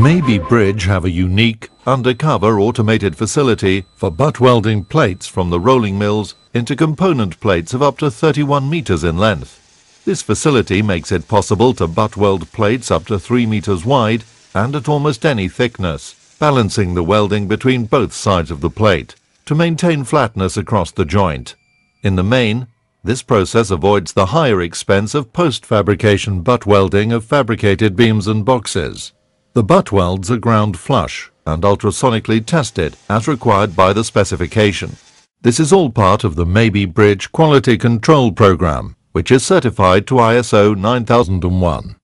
Maybe Bridge have a unique, undercover automated facility for butt welding plates from the rolling mills into component plates of up to 31 meters in length. This facility makes it possible to butt weld plates up to 3 meters wide and at almost any thickness, balancing the welding between both sides of the plate to maintain flatness across the joint. In the main, this process avoids the higher expense of post-fabrication butt welding of fabricated beams and boxes. The butt welds are ground flush and ultrasonically tested as required by the specification. This is all part of the Maybe Bridge Quality Control Program, which is certified to ISO 9001.